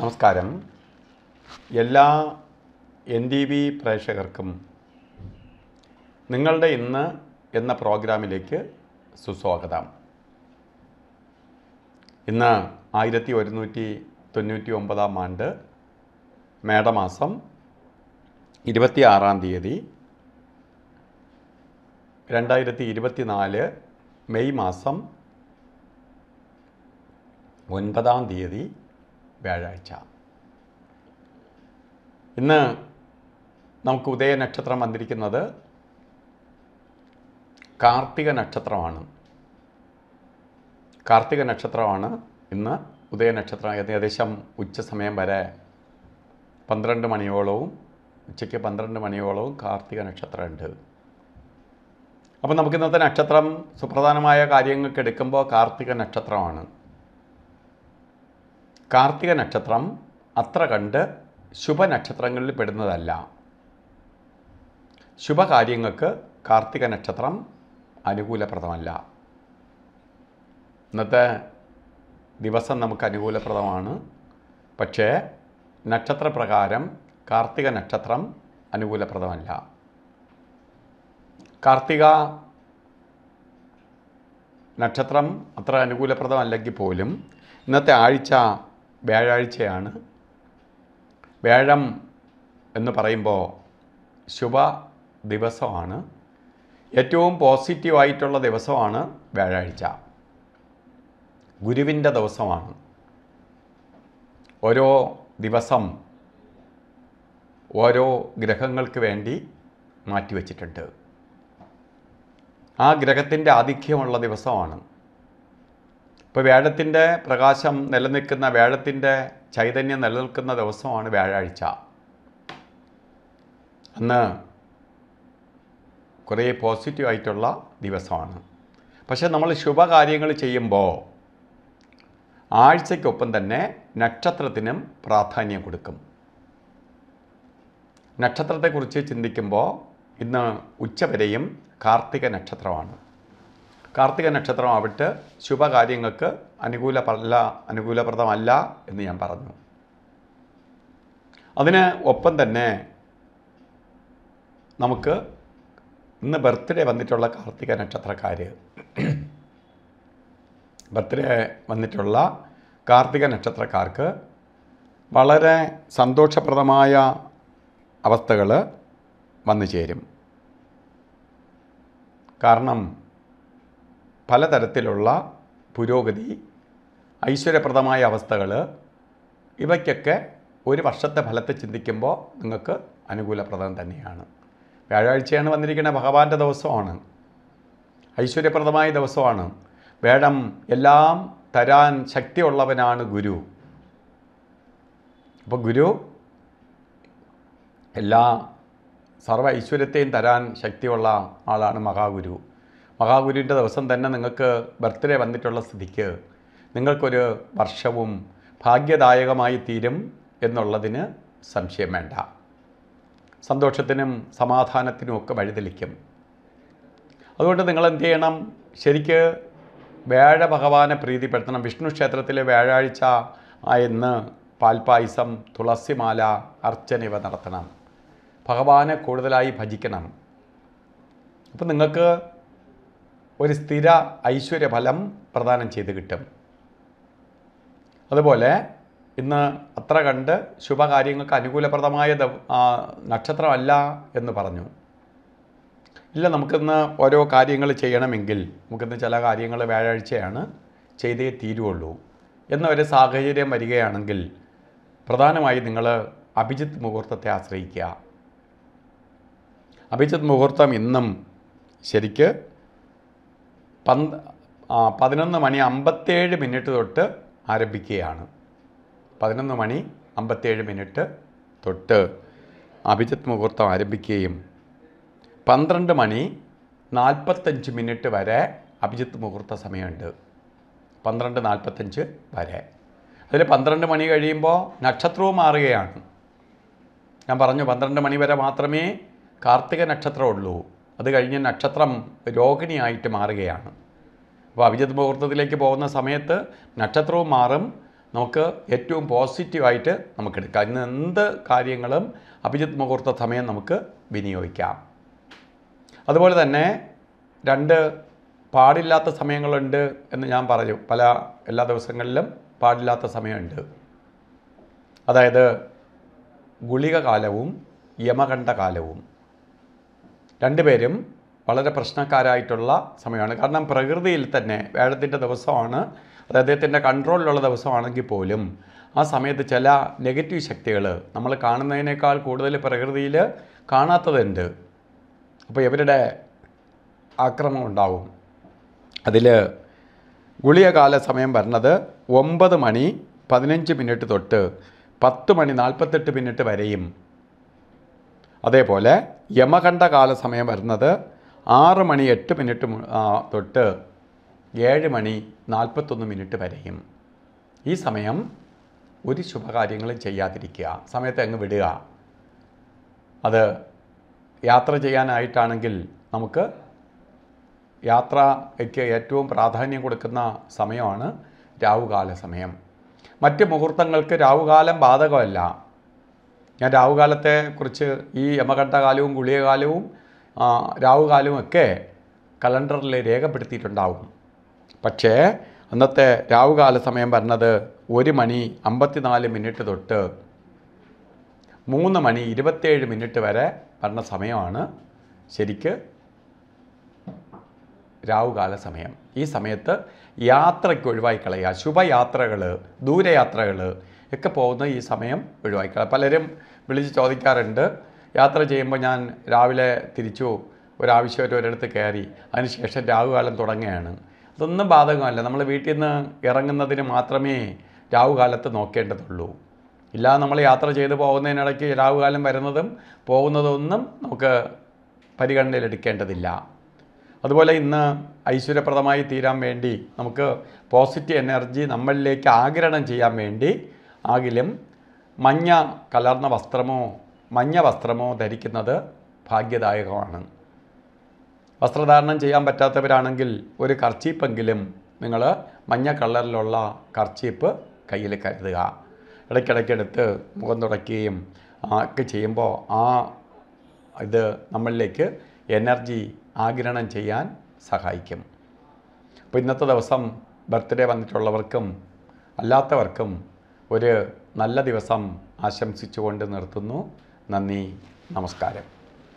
നമസ്കാരം എല്ലാ N D B പ്രേക്ഷകർക്കും നിങ്ങളുടെ ഇന്ന് എന്ന പ്രോഗ്രാമിലേക്ക് സുസ്വാഗതം ഇന്ന് ആയിരത്തി ഒരുന്നൂറ്റി തൊണ്ണൂറ്റി ഒമ്പതാം ആണ്ട് മേടമാസം ഇരുപത്തി ആറാം തീയതി രണ്ടായിരത്തി ഇരുപത്തി നാല് മെയ് മാസം ഒൻപതാം തീയതി വ്യാഴാഴ്ച ഇന്ന് നമുക്ക് ഉദയ നക്ഷത്രം വന്നിരിക്കുന്നത് കാർത്തിക നക്ഷത്രമാണ് കാർത്തിക നക്ഷത്രമാണ് ഇന്ന് ഉദയ നക്ഷത്രം ഏകദേശം ഉച്ച സമയം വരെ പന്ത്രണ്ട് മണിയോളവും ഉച്ചയ്ക്ക് പന്ത്രണ്ട് മണിയോളവും കാർത്തിക നക്ഷത്രമുണ്ട് അപ്പോൾ നമുക്ക് ഇന്നത്തെ നക്ഷത്രം സുപ്രധാനമായ കാര്യങ്ങൾക്ക് എടുക്കുമ്പോൾ കാർത്തിക നക്ഷത്രമാണ് കാർത്തിക നക്ഷത്രം അത്ര കണ്ട് ശുഭനക്ഷത്രങ്ങളിൽ പെടുന്നതല്ല ശുഭകാര്യങ്ങൾക്ക് കാർത്തിക നക്ഷത്രം അനുകൂലപ്രദമല്ല ഇന്നത്തെ ദിവസം നമുക്ക് അനുകൂലപ്രദമാണ് പക്ഷേ നക്ഷത്രപ്രകാരം കാർത്തിക നക്ഷത്രം അനുകൂലപ്രദമല്ല കാർത്തിക നക്ഷത്രം അത്ര അനുകൂലപ്രദമല്ലെങ്കിൽ പോലും ഇന്നത്തെ ആഴ്ച വ്യാഴാഴ്ചയാണ് വ്യാഴം എന്ന് പറയുമ്പോൾ ശുഭ ദിവസമാണ് ഏറ്റവും പോസിറ്റീവായിട്ടുള്ള ദിവസമാണ് വ്യാഴാഴ്ച ഗുരുവിൻ്റെ ദിവസമാണ് ഓരോ ദിവസം ഓരോ ഗ്രഹങ്ങൾക്ക് വേണ്ടി മാറ്റിവെച്ചിട്ടുണ്ട് ആ ഗ്രഹത്തിൻ്റെ ആധിക്യമുള്ള ദിവസമാണ് ഇപ്പോൾ വ്യാഴത്തിൻ്റെ പ്രകാശം നിലനിൽക്കുന്ന വ്യാഴത്തിൻ്റെ ചൈതന്യം നിലനിൽക്കുന്ന ദിവസമാണ് വ്യാഴാഴ്ച അന്ന് കുറേ പോസിറ്റീവ് ആയിട്ടുള്ള ദിവസമാണ് പക്ഷേ നമ്മൾ ശുഭകാര്യങ്ങൾ ചെയ്യുമ്പോൾ ആഴ്ചയ്ക്കൊപ്പം തന്നെ നക്ഷത്രത്തിനും പ്രാധാന്യം കൊടുക്കും നക്ഷത്രത്തെക്കുറിച്ച് ചിന്തിക്കുമ്പോൾ ഇന്ന് ഉച്ചവരെയും കാർത്തിക നക്ഷത്രമാണ് കാർത്തിക നക്ഷത്രം ആവട്ടെ ശുഭകാര്യങ്ങൾക്ക് അനുകൂലമല്ല അനുകൂലപ്രദമല്ല എന്ന് ഞാൻ പറഞ്ഞു അതിന് ഒപ്പം തന്നെ നമുക്ക് ഇന്ന് ബർത്ത്ഡേ വന്നിട്ടുള്ള കാർത്തിക നക്ഷത്രക്കാർ ബർത്ത്ഡേ വന്നിട്ടുള്ള കാർത്തിക നക്ഷത്രക്കാർക്ക് വളരെ സന്തോഷപ്രദമായ അവസ്ഥകൾ വന്നു ചേരും കാരണം പലതരത്തിലുള്ള പുരോഗതി ഐശ്വര്യപ്രദമായ അവസ്ഥകൾ ഇവയ്ക്കൊക്കെ ഒരു വർഷത്തെ ഫലത്തെ ചിന്തിക്കുമ്പോൾ നിങ്ങൾക്ക് അനുകൂലപ്രദം തന്നെയാണ് വ്യാഴാഴ്ചയാണ് വന്നിരിക്കുന്ന ഭഗവാന്റെ ദിവസമാണ് ഐശ്വര്യപ്രദമായ ദിവസമാണ് വേണം എല്ലാം തരാൻ ശക്തിയുള്ളവനാണ് ഗുരു അപ്പോൾ ഗുരു എല്ലാ സർവ്വ ഐശ്വര്യത്തെയും തരാൻ ശക്തിയുള്ള ആളാണ് മഹാഗുരു മഹാഗുരുവിൻ്റെ ദിവസം തന്നെ നിങ്ങൾക്ക് ബർത്ത്ഡേ വന്നിട്ടുള്ള സ്ഥിതിക്ക് നിങ്ങൾക്കൊരു വർഷവും ഭാഗ്യദായകമായി തീരും എന്നുള്ളതിന് സംശയം വേണ്ട സന്തോഷത്തിനും സമാധാനത്തിനും ഒക്കെ വഴിതെളിക്കും അതുകൊണ്ട് നിങ്ങൾ എന്ത് ചെയ്യണം ശരിക്ക് വ്യാഴ ഭഗവാനെ പ്രീതിപ്പെടുത്തണം വിഷ്ണു ക്ഷേത്രത്തിലെ വ്യാഴാഴ്ച ആയെന്ന് പാൽപ്പായസം തുളസിമാല അർച്ചന ഇവ നടത്തണം ഭഗവാനെ കൂടുതലായി ഭജിക്കണം അപ്പം നിങ്ങൾക്ക് ഒരു സ്ഥിര ഐശ്വര്യഫലം പ്രദാനം ചെയ്ത് കിട്ടും അതുപോലെ ഇന്ന് അത്ര കണ്ട് ശുഭകാര്യങ്ങൾക്ക് അനുകൂലപ്രദമായ നക്ഷത്രമല്ല എന്ന് പറഞ്ഞു ഇല്ല നമുക്കിന്ന് ഓരോ കാര്യങ്ങൾ ചെയ്യണമെങ്കിൽ നമുക്കിന്ന് ചില കാര്യങ്ങൾ വ്യാഴാഴ്ചയാണ് ചെയ്തേ തീരുവുള്ളൂ ഒരു സാഹചര്യം വരികയാണെങ്കിൽ പ്രധാനമായി നിങ്ങൾ അഭിജിത്ത് മുഹൂർത്തത്തെ ആശ്രയിക്കുക അഭിജിത്ത് മുഹൂർത്തം ഇന്നും ശരിക്ക് പന്ത് പതിനൊന്ന് മണി അമ്പത്തേഴ് മിനിറ്റ് തൊട്ട് ആരംഭിക്കുകയാണ് പതിനൊന്ന് മണി അമ്പത്തേഴ് മിനിറ്റ് തൊട്ട് അഭിജിത്ത് മുഹൂർത്തം ആരംഭിക്കുകയും പന്ത്രണ്ട് മണി നാൽപ്പത്തഞ്ച് മിനിറ്റ് വരെ അഭിജിത്ത് മുഹൂർത്ത സമയമുണ്ട് പന്ത്രണ്ട് നാൽപ്പത്തഞ്ച് വരെ അതിൽ പന്ത്രണ്ട് മണി കഴിയുമ്പോൾ നക്ഷത്രവും മാറുകയാണ് ഞാൻ പറഞ്ഞു പന്ത്രണ്ട് മണി വരെ മാത്രമേ കാർത്തിക നക്ഷത്രമുള്ളൂ അത് കഴിഞ്ഞ് നക്ഷത്രം രോഹിണിയായിട്ട് മാറുകയാണ് അപ്പോൾ അഭിജിത് മുഹൂർത്തത്തിലേക്ക് പോകുന്ന സമയത്ത് നക്ഷത്രവും മാറും നമുക്ക് ഏറ്റവും പോസിറ്റീവായിട്ട് നമുക്കെടുക്കാം ഇന്ന് എന്ത് കാര്യങ്ങളും അഭിജിത് മുഹൂർത്ത സമയം നമുക്ക് വിനിയോഗിക്കാം അതുപോലെ തന്നെ രണ്ട് പാടില്ലാത്ത സമയങ്ങളുണ്ട് എന്ന് ഞാൻ പറഞ്ഞു പല എല്ലാ ദിവസങ്ങളിലും പാടില്ലാത്ത സമയമുണ്ട് അതായത് ഗുളിക കാലവും യമകണ്ഠ കാലവും രണ്ടുപേരും വളരെ പ്രശ്നക്കാരായിട്ടുള്ള സമയമാണ് കാരണം പ്രകൃതിയിൽ തന്നെ വേദത്തിൻ്റെ ദിവസമാണ് അദ്ദേഹത്തിൻ്റെ കൺട്രോളിലുള്ള ദിവസമാണെങ്കിൽ പോലും ആ സമയത്ത് ചില നെഗറ്റീവ് ശക്തികൾ നമ്മൾ കാണുന്നതിനേക്കാൾ കൂടുതൽ പ്രകൃതിയിൽ കാണാത്തതുണ്ട് അപ്പോൾ ഇവരുടെ ആക്രമണം ഉണ്ടാവും അതിൽ ഗുളികകാല സമയം വരുന്നത് ഒമ്പത് മണി പതിനഞ്ച് മിനിറ്റ് തൊട്ട് പത്ത് മണി നാൽപ്പത്തെട്ട് മിനിറ്റ് വരെയും അതേപോലെ യമകണ്ഠ കാല സമയം വരുന്നത് ആറ് മണി എട്ട് മിനിറ്റ് തൊട്ട് ഏഴ് മണി നാൽപ്പത്തൊന്ന് മിനിറ്റ് വരെയും ഈ സമയം ഒരു ശുഭകാര്യങ്ങളും ചെയ്യാതിരിക്കുക സമയത്ത് അങ്ങ് വിടുക അത് യാത്ര ചെയ്യാനായിട്ടാണെങ്കിൽ നമുക്ക് യാത്രയ്ക്ക് ഏറ്റവും പ്രാധാന്യം കൊടുക്കുന്ന സമയമാണ് രാവുകാല സമയം മറ്റ് മുഹൂർത്തങ്ങൾക്ക് രാവുകാലം ബാധകമല്ല ഞാൻ രാഹുകാലത്തെ കുറിച്ച് ഈ കാലവും ഗുളികകാലവും രാഹുകാലവും ഒക്കെ കലണ്ടറിൽ രേഖപ്പെടുത്തിയിട്ടുണ്ടാവും പക്ഷേ അന്നത്തെ രാഹുകാല സമയം പറഞ്ഞത് ഒരു മണി അമ്പത്തിനാല് മിനിറ്റ് തൊട്ട് മൂന്ന് മണി ഇരുപത്തേഴ് മിനിറ്റ് വരെ പറഞ്ഞ സമയമാണ് ശരിക്ക് രാവുകാല സമയം ഈ സമയത്ത് യാത്രയ്ക്ക് ഒഴിവായി കളയുക ശുഭയാത്രകൾ ദൂരയാത്രകൾ ഒക്കെ പോകുന്ന ഈ സമയം ഒഴിവാക്കുക പലരും വിളിച്ച് ചോദിക്കാറുണ്ട് യാത്ര ചെയ്യുമ്പോൾ ഞാൻ രാവിലെ തിരിച്ചു ഒരാവശ്യമായിട്ട് ഒരിടത്ത് കയറി അതിനുശേഷം രാഹുകാലം തുടങ്ങുകയാണ് അതൊന്നും ബാധകമല്ല നമ്മൾ വീട്ടിൽ നിന്ന് ഇറങ്ങുന്നതിന് മാത്രമേ രാഹുകാലത്ത് നോക്കേണ്ടതുള്ളൂ ഇല്ല നമ്മൾ യാത്ര ചെയ്ത് പോകുന്നതിനിടയ്ക്ക് രാഹുകാലം വരുന്നതും പോകുന്നതൊന്നും നമുക്ക് പരിഗണനയിലെടുക്കേണ്ടതില്ല അതുപോലെ ഇന്ന് ഐശ്വര്യപ്രദമായി തീരാൻ വേണ്ടി നമുക്ക് പോസിറ്റീവ് എനർജി നമ്മളിലേക്ക് ആഗിരണം ചെയ്യാൻ വേണ്ടി ആകിലും മഞ്ഞ കലർന്ന വസ്ത്രമോ മഞ്ഞ വസ്ത്രമോ ധരിക്കുന്നത് ഭാഗ്യദായകമാണ് വസ്ത്രധാരണം ചെയ്യാൻ പറ്റാത്തവരാണെങ്കിൽ ഒരു കർച്ചീപ്പെങ്കിലും നിങ്ങൾ മഞ്ഞ കളറിലുള്ള കർച്ചീപ്പ് കയ്യിൽ കരുതുക ഇടയ്ക്കിടയ്ക്കെടുത്ത് മുഖം തുടയ്ക്കുകയും ഒക്കെ ചെയ്യുമ്പോൾ ആ ഇത് നമ്മളിലേക്ക് എനർജി ആഗിരണം ചെയ്യാൻ സഹായിക്കും അപ്പോൾ ഇന്നത്തെ ദിവസം ബർത്ത്ഡേ വന്നിട്ടുള്ളവർക്കും അല്ലാത്തവർക്കും ഒരു നല്ല ദിവസം ആശംസിച്ചുകൊണ്ട് നിർത്തുന്നു നന്ദി നമസ്കാരം